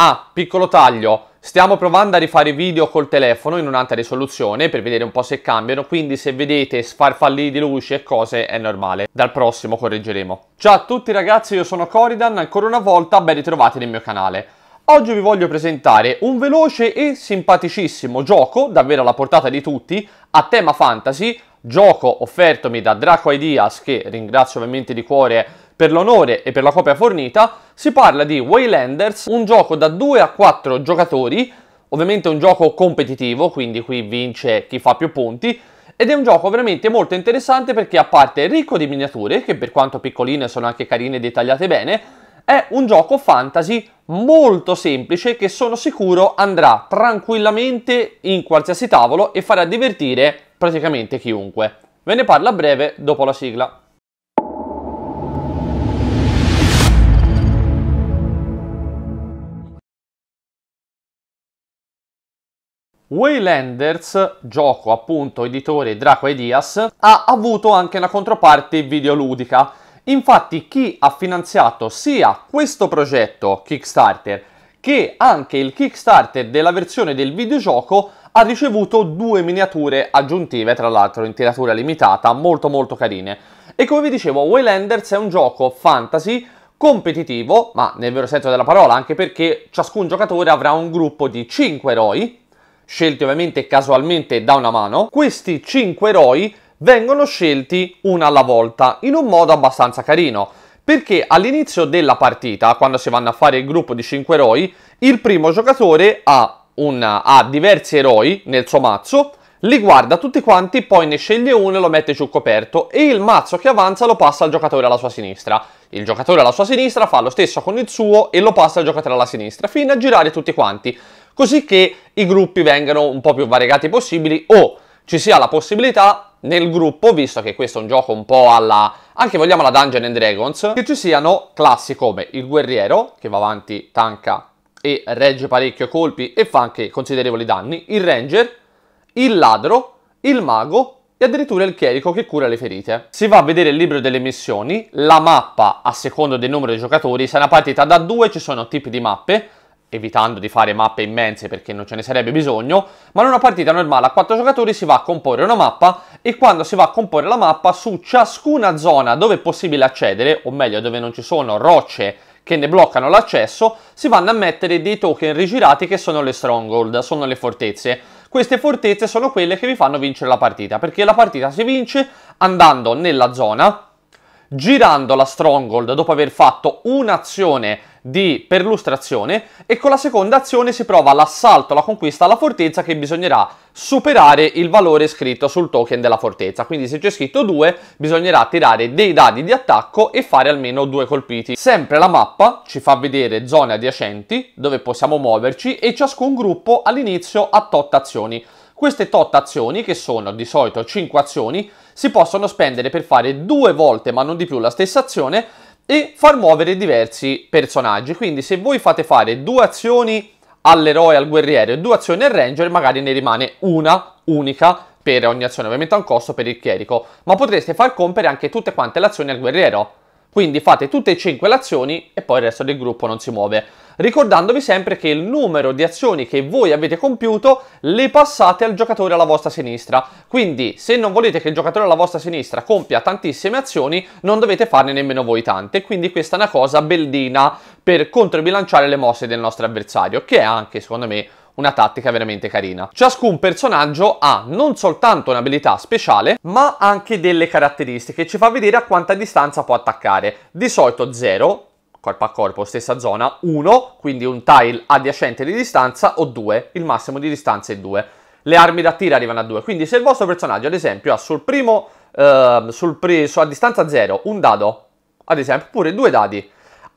Ah, piccolo taglio, stiamo provando a rifare video col telefono in un'alta risoluzione per vedere un po' se cambiano, quindi se vedete sfarfalli di luci e cose è normale, dal prossimo correggeremo. Ciao a tutti ragazzi, io sono Coridan, ancora una volta ben ritrovati nel mio canale. Oggi vi voglio presentare un veloce e simpaticissimo gioco, davvero alla portata di tutti, a tema fantasy, gioco offertomi da Draco Ideas, che ringrazio ovviamente di cuore per l'onore e per la copia fornita, si parla di Waylanders, un gioco da 2 a 4 giocatori, ovviamente un gioco competitivo, quindi qui vince chi fa più punti, ed è un gioco veramente molto interessante perché a parte ricco di miniature, che per quanto piccoline sono anche carine e dettagliate bene, è un gioco fantasy molto semplice che sono sicuro andrà tranquillamente in qualsiasi tavolo e farà divertire praticamente chiunque. Ve ne parlo a breve dopo la sigla. Waylanders, gioco appunto editore Draco e Dias, ha avuto anche una controparte videoludica. Infatti chi ha finanziato sia questo progetto Kickstarter che anche il Kickstarter della versione del videogioco ha ricevuto due miniature aggiuntive, tra l'altro in tiratura limitata, molto molto carine. E come vi dicevo, Waylanders è un gioco fantasy competitivo, ma nel vero senso della parola, anche perché ciascun giocatore avrà un gruppo di 5 eroi, scelti ovviamente casualmente da una mano, questi 5 eroi vengono scelti una alla volta in un modo abbastanza carino perché all'inizio della partita, quando si vanno a fare il gruppo di 5 eroi, il primo giocatore ha, un, ha diversi eroi nel suo mazzo, li guarda tutti quanti, poi ne sceglie uno e lo mette giù coperto e il mazzo che avanza lo passa al giocatore alla sua sinistra. Il giocatore alla sua sinistra fa lo stesso con il suo e lo passa al giocatore alla sinistra, fino a girare tutti quanti così che i gruppi vengano un po' più variegati possibili o ci sia la possibilità nel gruppo, visto che questo è un gioco un po' alla, anche vogliamo la Dungeon and Dragons, che ci siano classi come il guerriero, che va avanti, tanca e regge parecchio colpi e fa anche considerevoli danni, il ranger, il ladro, il mago e addirittura il chierico che cura le ferite. Si va a vedere il libro delle missioni, la mappa a secondo del numero di giocatori, se è una partita da due ci sono tipi di mappe, evitando di fare mappe immense perché non ce ne sarebbe bisogno, ma in una partita normale a 4 giocatori si va a comporre una mappa e quando si va a comporre la mappa su ciascuna zona dove è possibile accedere, o meglio dove non ci sono rocce che ne bloccano l'accesso, si vanno a mettere dei token rigirati che sono le stronghold, sono le fortezze. Queste fortezze sono quelle che vi fanno vincere la partita, perché la partita si vince andando nella zona, girando la stronghold dopo aver fatto un'azione di perlustrazione e con la seconda azione si prova l'assalto, la conquista alla fortezza che bisognerà superare il valore scritto sul token della fortezza. Quindi se c'è scritto 2 bisognerà tirare dei dadi di attacco e fare almeno due colpiti. Sempre la mappa ci fa vedere zone adiacenti dove possiamo muoverci e ciascun gruppo all'inizio ha tot azioni. Queste tot azioni, che sono di solito 5 azioni, si possono spendere per fare due volte, ma non di più, la stessa azione e far muovere diversi personaggi. Quindi se voi fate fare due azioni all'eroe, al guerriero e due azioni al ranger, magari ne rimane una unica per ogni azione, ovviamente ha un costo per il chierico, ma potreste far compiere anche tutte quante le azioni al guerriero. Quindi fate tutte e cinque le azioni e poi il resto del gruppo non si muove. Ricordandovi sempre che il numero di azioni che voi avete compiuto le passate al giocatore alla vostra sinistra. Quindi se non volete che il giocatore alla vostra sinistra compia tantissime azioni non dovete farne nemmeno voi tante. Quindi questa è una cosa bellina per controbilanciare le mosse del nostro avversario che è anche secondo me una tattica veramente carina. Ciascun personaggio ha non soltanto un'abilità speciale, ma anche delle caratteristiche, ci fa vedere a quanta distanza può attaccare. Di solito 0, corpo a corpo, stessa zona, 1, quindi un tile adiacente di distanza, o 2, il massimo di distanza è 2. Le armi da tira arrivano a 2, quindi se il vostro personaggio, ad esempio, ha sul primo, eh, sul pre, a distanza 0, un dado, ad esempio, pure due dadi,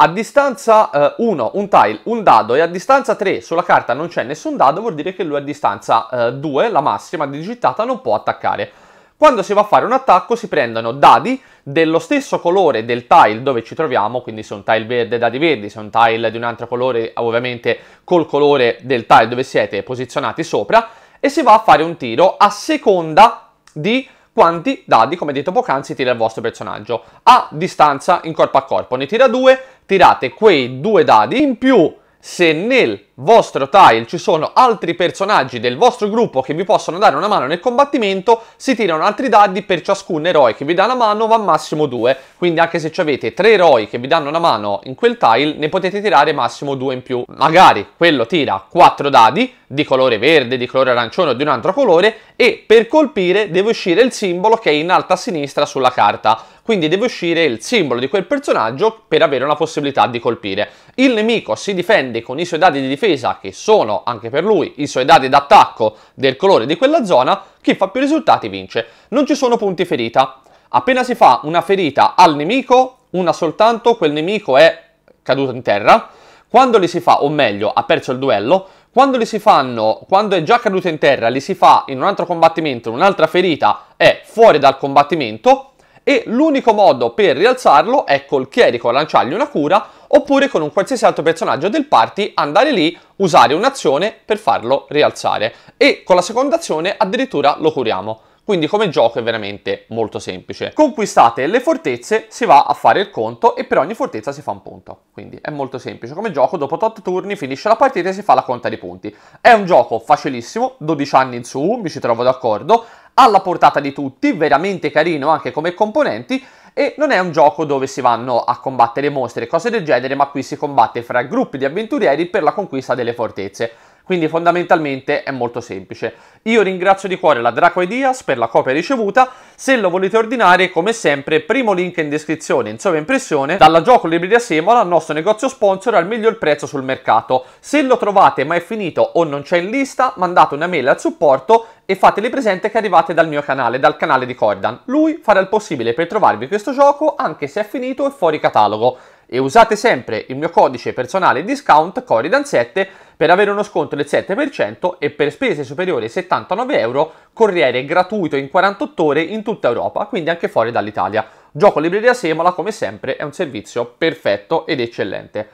a distanza 1 eh, un tile, un dado e a distanza 3 sulla carta non c'è nessun dado, vuol dire che lui a distanza 2, eh, la massima digitata, non può attaccare. Quando si va a fare un attacco si prendono dadi dello stesso colore del tile dove ci troviamo, quindi se un tile verde dadi verdi, se un tile di un altro colore ovviamente col colore del tile dove siete posizionati sopra e si va a fare un tiro a seconda di quanti dadi, come detto poc'anzi, tira il vostro personaggio a distanza in corpo a corpo. Ne tira 2, tirate quei due dadi in più se nel vostro tile ci sono altri personaggi del vostro gruppo che vi possono dare una mano nel combattimento, si tirano altri dadi per ciascun eroe che vi dà una mano, va massimo due. Quindi anche se avete tre eroi che vi danno una mano in quel tile, ne potete tirare massimo due in più. Magari quello tira quattro dadi di colore verde, di colore arancione o di un altro colore e per colpire deve uscire il simbolo che è in alto a sinistra sulla carta. Quindi deve uscire il simbolo di quel personaggio per avere una possibilità di colpire. Il nemico si difende con i suoi dadi di difesa difesa, che sono anche per lui i suoi dati d'attacco del colore di quella zona, chi fa più risultati vince. Non ci sono punti ferita. Appena si fa una ferita al nemico, una soltanto, quel nemico è caduto in terra. Quando li si fa, o meglio, ha perso il duello, quando li si fanno, quando è già caduto in terra, li si fa in un altro combattimento, in un'altra ferita, è fuori dal combattimento, e l'unico modo per rialzarlo è col chierico lanciargli una cura oppure con un qualsiasi altro personaggio del party andare lì, usare un'azione per farlo rialzare e con la seconda azione addirittura lo curiamo. Quindi come gioco è veramente molto semplice. Conquistate le fortezze, si va a fare il conto e per ogni fortezza si fa un punto. Quindi è molto semplice come gioco, dopo 8 turni finisce la partita e si fa la conta di punti. È un gioco facilissimo, 12 anni in su, mi ci trovo d'accordo, alla portata di tutti, veramente carino anche come componenti e non è un gioco dove si vanno a combattere mostri e cose del genere, ma qui si combatte fra gruppi di avventurieri per la conquista delle fortezze. Quindi fondamentalmente è molto semplice. Io ringrazio di cuore la Draco Ideas per la copia ricevuta. Se lo volete ordinare, come sempre, primo link in descrizione in sovraimpressione, dalla gioco libreria Semola al nostro negozio sponsor al miglior prezzo sul mercato. Se lo trovate ma è finito o non c'è in lista, mandate una mail al supporto e fatele presente che arrivate dal mio canale, dal canale di Cordan. Lui farà il possibile per trovarvi questo gioco anche se è finito e fuori catalogo. E usate sempre il mio codice personale discount Coridan7 per avere uno sconto del 7% e per spese superiori ai 79 euro corriere gratuito in 48 ore in tutta Europa, quindi anche fuori dall'Italia. Gioco Libreria Semola, come sempre, è un servizio perfetto ed eccellente.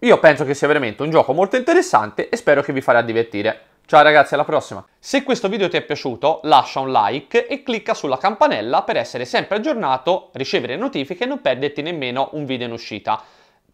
Io penso che sia veramente un gioco molto interessante e spero che vi farà divertire. Ciao ragazzi, alla prossima! Se questo video ti è piaciuto lascia un like e clicca sulla campanella per essere sempre aggiornato, ricevere notifiche e non perderti nemmeno un video in uscita.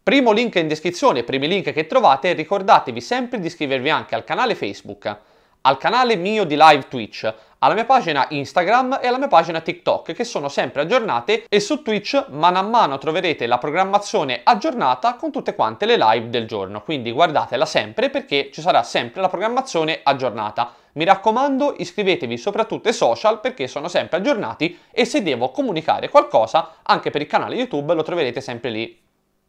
Primo link in descrizione, primi link che trovate, ricordatevi sempre di iscrivervi anche al canale Facebook, al canale mio di live Twitch, alla mia pagina Instagram e alla mia pagina TikTok che sono sempre aggiornate e su Twitch mano a mano troverete la programmazione aggiornata con tutte quante le live del giorno, quindi guardatela sempre perché ci sarà sempre la programmazione aggiornata. Mi raccomando iscrivetevi soprattutto ai social perché sono sempre aggiornati e se devo comunicare qualcosa anche per il canale YouTube lo troverete sempre lì.